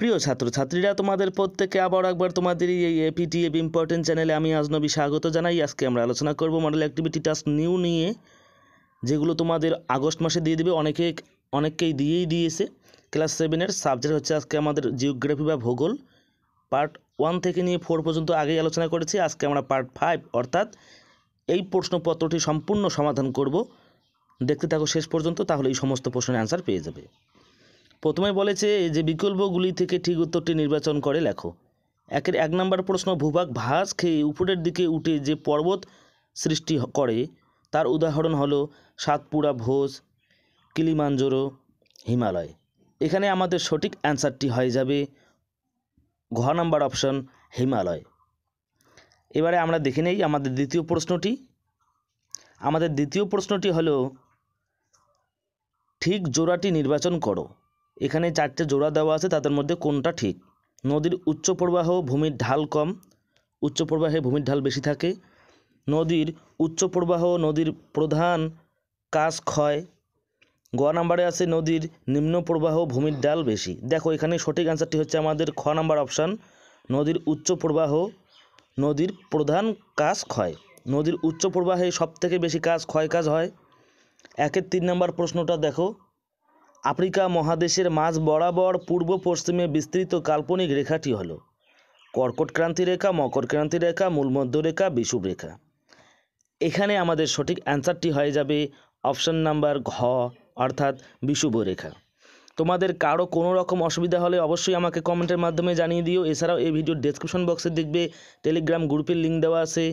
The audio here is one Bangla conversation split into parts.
প্রিয় ছাত্রছাত্রীরা তোমাদের প্রত্যেককে আবার একবার তোমাদের এই এপিটিএব ইম্পর্টেন্ট চ্যানেলে আমি আজনবী স্বাগত জানাই আজকে আমরা আলোচনা করব মডেল অ্যাক্টিভিটি টাস্ক নিউ নিয়ে যেগুলো তোমাদের আগস্ট মাসে দিয়ে দেবে অনেকে অনেককেই দিয়েই দিয়েছে ক্লাস সেভেনের সাবজেক্ট হচ্ছে আজকে আমাদের জিওগ্রাফি বা ভূগোল পার্ট ওয়ান থেকে নিয়ে ফোর পর্যন্ত আগেই আলোচনা করেছি আজকে আমরা পার্ট ফাইভ অর্থাৎ এই প্রশ্নপত্রটি সম্পূর্ণ সমাধান করব দেখতে থাকো শেষ পর্যন্ত তাহলে এই সমস্ত প্রশ্নের অ্যান্সার পেয়ে যাবে প্রথমে বলেছে যে বিকল্পগুলি থেকে ঠিক উত্তরটি নির্বাচন করে লেখো একের এক নম্বর প্রশ্ন ভূভাগ ভাস খেয়ে উপরের দিকে উঠে যে পর্বত সৃষ্টি করে তার উদাহরণ হলো সাতপুরা ভোজ কিলিমাঞ্জোরো হিমালয় এখানে আমাদের সঠিক অ্যান্সারটি হয়ে যাবে ঘ নাম্বার অপশন হিমালয় এবারে আমরা দেখে নেই আমাদের দ্বিতীয় প্রশ্নটি আমাদের দ্বিতীয় প্রশ্নটি হলো ঠিক জোড়াটি নির্বাচন করো এখানে চারটে জোড়া দেওয়া আছে তাদের মধ্যে কোনটা ঠিক নদীর উচ্চ প্রবাহ ভূমির ঢাল কম উচ্চ প্রবাহে ভূমির ঢাল বেশি থাকে নদীর উচ্চ প্রবাহ নদীর প্রধান কাজ ক্ষয় গ নাম্বারে আছে নদীর নিম্ন প্রবাহ ভূমির ডাল বেশি দেখো এখানে সঠিক অ্যান্সারটি হচ্ছে আমাদের খ নাম্বার অপশান নদীর উচ্চ প্রবাহ নদীর প্রধান কাজ ক্ষয় নদীর উচ্চ প্রবাহে সবথেকে বেশি কাজ ক্ষয় কাজ হয় একের তিন নাম্বার প্রশ্নটা দেখো আফ্রিকা মহাদেশের মাঝ বরাবর পূর্ব পশ্চিমে বিস্তৃত কাল্পনিক রেখাটি হল কর্কট ক্রান্তি রেখা মকর ক্রান্তি রেখা মূলমধ্যরেখা রেখা বিষুব রেখা এখানে আমাদের সঠিক অ্যান্সারটি হয়ে যাবে অপশান নাম্বার ঘ অর্থাৎ বিষুব রেখা তোমাদের কারো কোনো রকম অসুবিধা হলে অবশ্যই আমাকে কমেন্টের মাধ্যমে জানিয়ে দিও এছাড়াও এই ভিডিওর ডেসক্রিপশন বক্সে দেখবে টেলিগ্রাম গ্রুপের লিঙ্ক দেওয়া আছে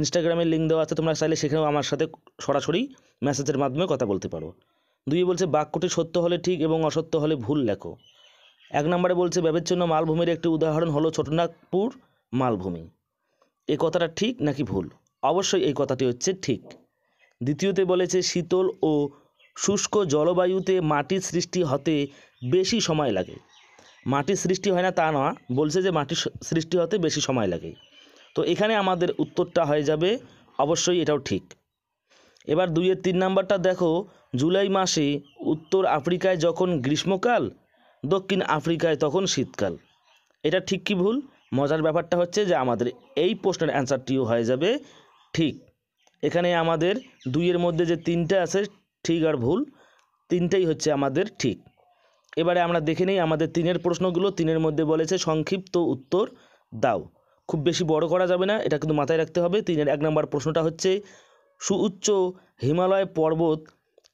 ইনস্টাগ্রামের লিঙ্ক দেওয়া আছে তোমরা চাইলে সেখানেও আমার সাথে সরাসরি মেসেজের মাধ্যমে কথা বলতে পারো দুই বলছে বাক্যটি সত্য হলে ঠিক এবং অসত্য হলে ভুল লেখো এক নম্বরে বলছে ব্যবচ্ছিন্ন মালভূমির একটি উদাহরণ হলো ছোটনাগপুর মালভূমি এ কথাটা ঠিক নাকি ভুল অবশ্যই এই কথাটি হচ্ছে ঠিক দ্বিতীয়তে বলেছে শীতল ও শুষ্ক জলবায়ুতে মাটির সৃষ্টি হতে বেশি সময় লাগে মাটির সৃষ্টি হয় না তা না বলছে যে মাটির সৃষ্টি হতে বেশি সময় লাগে তো এখানে আমাদের উত্তরটা হয়ে যাবে অবশ্যই এটাও ঠিক এবার দুইয়ের তিন নাম্বারটা দেখো জুলাই মাসে উত্তর আফ্রিকায় যখন গ্রীষ্মকাল দক্ষিণ আফ্রিকায় তখন শীতকাল এটা ঠিক কি ভুল মজার ব্যাপারটা হচ্ছে যে আমাদের এই প্রশ্নের অ্যান্সারটিও হয়ে যাবে ঠিক এখানে আমাদের দুইয়ের মধ্যে যে তিনটা আছে ঠিক আর ভুল তিনটাই হচ্ছে আমাদের ঠিক এবারে আমরা দেখে নিই আমাদের তিনের প্রশ্নগুলো তিনের মধ্যে বলেছে সংক্ষিপ্ত উত্তর দাও খুব বেশি বড় করা যাবে না এটা কিন্তু মাথায় রাখতে হবে তিনের এক নম্বর প্রশ্নটা হচ্ছে সুউচ্চ হিমালয় পর্বত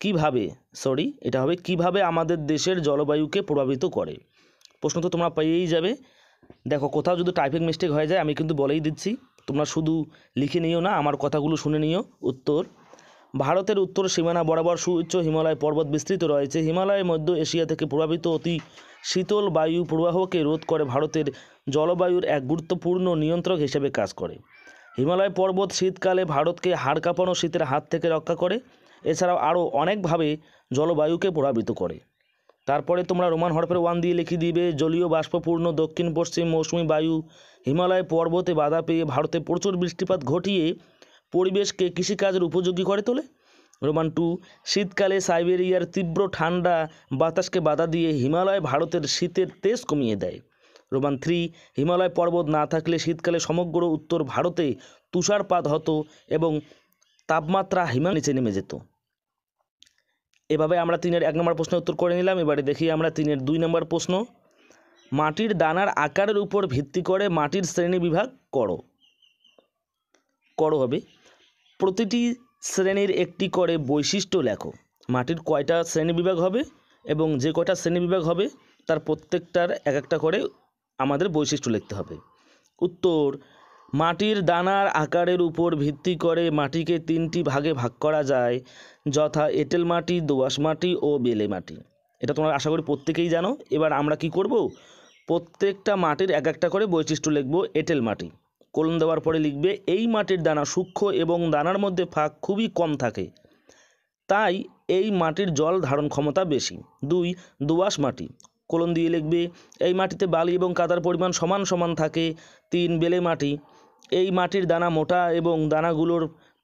কিভাবে সরি এটা হবে কিভাবে আমাদের দেশের জলবায়ুকে প্রভাবিত করে প্রশ্ন তো তোমরা পেয়েই যাবে দেখো কোথাও যদি টাইপিং মিস্টেক হয়ে যায় আমি কিন্তু বলেই দিচ্ছি তোমরা শুধু লিখে নিও না আমার কথাগুলো শুনে নিও উত্তর ভারতের উত্তর সীমানা বরাবর সুউচ্চ হিমালয় পর্বত বিস্তৃত রয়েছে হিমালয় মধ্য এশিয়া থেকে প্রভাবিত অতি শীতল বায়ু প্রবাহকে রোধ করে ভারতের জলবায়ুর এক গুরুত্বপূর্ণ নিয়ন্ত্রক হিসেবে কাজ করে হিমালয় পর্বত শীতকালে ভারতকে হাড় কাঁপানো শীতের হাত থেকে রক্ষা করে এছাড়াও আরও অনেকভাবে জলবায়ুকে প্রভাবিত করে তারপরে তোমরা রোমান হরফের ওয়ান দিয়ে লিখে দিবে জলীয় বাষ্পপূর্ণ দক্ষিণ পশ্চিম মৌসুমি বায়ু হিমালয় পর্বতে বাধা পেয়ে ভারতে প্রচুর বৃষ্টিপাত ঘটিয়ে পরিবেশকে কৃষিকাজের উপযোগী করে তোলে রোমান টু শীতকালে সাইবেরিয়ার তীব্র ঠান্ডা বাতাসকে বাধা দিয়ে হিমালয় ভারতের শীতের তেজ কমিয়ে দেয় রোমান থ্রি হিমালয় পর্বত না থাকলে শীতকালে সমগ্র উত্তর ভারতে তুষারপাত হতো এবং তাপমাত্রা হিমা নিচে নেমে যেত এভাবে আমরা তিনের এক নম্বর প্রশ্নের উত্তর করে নিলাম এবারে দেখি আমরা তিনের দুই নম্বর প্রশ্ন মাটির দানার আকারের উপর ভিত্তি করে মাটির শ্রেণী বিভাগ করো করো হবে প্রতিটি শ্রেণীর একটি করে বৈশিষ্ট্য লেখো মাটির কয়টা শ্রেণী বিভাগ হবে এবং যে কয়টা শ্রেণী বিভাগ হবে তার প্রত্যেকটার এক একটা করে আমাদের বৈশিষ্ট্য লিখতে হবে উত্তর মাটির দানার আকারের উপর ভিত্তি করে মাটিকে তিনটি ভাগে ভাগ করা যায় যথা এঁটেল মাটি দোআঁশ মাটি ও বেলে মাটি এটা তোমরা আশা করি প্রত্যেকেই জানো এবার আমরা কি করব প্রত্যেকটা মাটির এক একটা করে বৈশিষ্ট্য লিখব এঁটেল মাটি কলম দেওয়ার পরে লিখবে এই মাটির দানা সূক্ষ্ম এবং দানার মধ্যে ফাঁক খুবই কম থাকে তাই এই মাটির জল ধারণ ক্ষমতা বেশি দুই দোআঁশ মাটি কলম দিয়ে লিখবে এই মাটিতে বালি এবং কাদার পরিমাণ সমান সমান থাকে তিন বেলে মাটি এই মাটির দানা মোটা এবং দানাগুলোর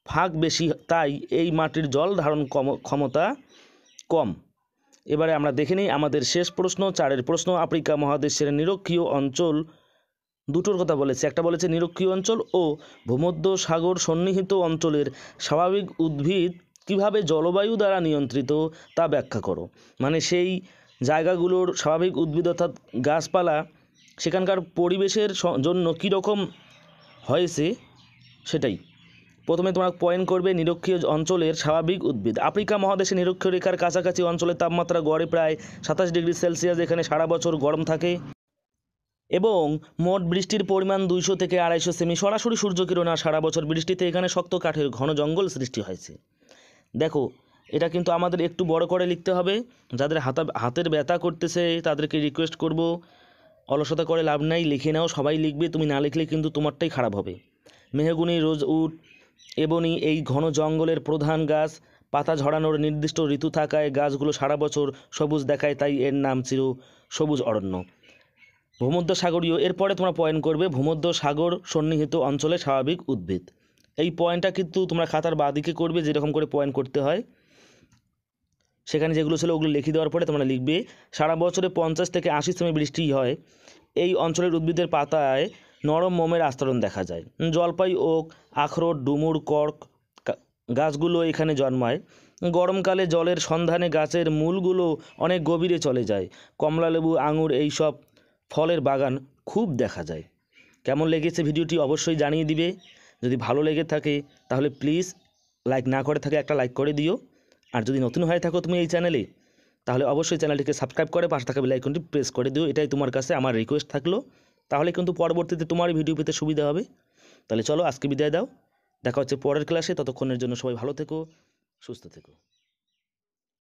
ফাঁক বেশি তাই এই মাটির জল ধারণ ক্ষমতা কম এবারে আমরা দেখে নিই আমাদের শেষ প্রশ্ন চারের প্রশ্ন আফ্রিকা মহাদেশের নিরক্ষীয় অঞ্চল দুটোর কথা বলেছে একটা বলেছে নিরক্ষীয় অঞ্চল ও ভূমধ্য সাগর সন্নিহিত অঞ্চলের স্বাভাবিক উদ্ভিদ কিভাবে জলবায়ু দ্বারা নিয়ন্ত্রিত তা ব্যাখ্যা করো মানে সেই জায়গাগুলোর স্বাভাবিক উদ্ভিদ অর্থাৎ গাছপালা সেখানকার পরিবেশের জন্য কীরকম হয়েছে সেটাই প্রথমে তোমরা পয়েন্ট করবে নিরক্ষীয় অঞ্চলের স্বাভাবিক উদ্ভিদ আফ্রিকা মহাদেশে নিরক্ষীয় রেখার কাছাকাছি অঞ্চলের তাপমাত্রা গড়ে প্রায় সাতাশ ডিগ্রি সেলসিয়াস এখানে সারা বছর গরম থাকে এবং মোট বৃষ্টির পরিমাণ দুইশো থেকে আড়াইশো সেমি সরাসরি সূর্যকিরণ আর সারা বছর বৃষ্টিতে এখানে শক্ত কাঠের ঘন জঙ্গল সৃষ্টি হয়েছে দেখো এটা কিন্তু আমাদের একটু বড় করে লিখতে হবে যাদের হাতা হাতের ব্যথা করতেছে তাদেরকে রিকোয়েস্ট করব অলসতা করে লাভ নাই লিখে নাও সবাই লিখবে তুমি না লিখলে কিন্তু তোমারটাই খারাপ হবে মেহগুনি উড এবনি এই ঘন জঙ্গলের প্রধান গাছ পাতা ঝরানোর নির্দিষ্ট ঋতু থাকায় গাছগুলো সারা বছর সবুজ দেখায় তাই এর নাম ছিল সবুজ অরণ্য ভূমধ্য সাগরীয় এরপরে তোমরা পয়েন্ট করবে ভূমধ্য সাগর সন্নিহিত অঞ্চলে স্বাভাবিক উদ্ভিদ এই পয়েন্টটা কিন্তু তোমরা খাতার বাঁদিকে করবে যেরকম করে পয়েন্ট করতে হয় সেখানে যেগুলো ছিল ওগুলো লিখে দেওয়ার পরে তোমরা লিখবে সারা বছরে পঞ্চাশ থেকে আশি সেমি বৃষ্টি হয় এই অঞ্চলের উদ্ভিদের পাতায় নরম মোমের আস্তরণ দেখা যায় জলপাই ওক আখরোট ডুমুর কর্ক গাছগুলো এখানে জন্মায় গরমকালে জলের সন্ধানে গাছের মূলগুলো অনেক গভীরে চলে যায় কমলালেবু আঙুর এইসব ফলের বাগান খুব দেখা যায় কেমন লেগেছে ভিডিওটি অবশ্যই জানিয়ে দিবে যদি ভালো লেগে থাকে তাহলে প্লিজ লাইক না করে থাকে একটা লাইক করে দিও আর যদি নতুন হয়ে থাকো তুমি এই চ্যানেলে তাহলে অবশ্যই চ্যানেলটিকে সাবস্ক্রাইব করে পাশে থাকা বেলাইকনটি প্রেস করে দিও এটাই তোমার কাছে আমার রিকোয়েস্ট থাকলো তাহলে কিন্তু পরবর্তীতে তোমার ভিডিও পেতে সুবিধা হবে তাহলে চলো আজকে বিদায় দাও দেখা হচ্ছে পরের ক্লাসে ততক্ষণের জন্য সবাই ভালো থেকো সুস্থ থেকো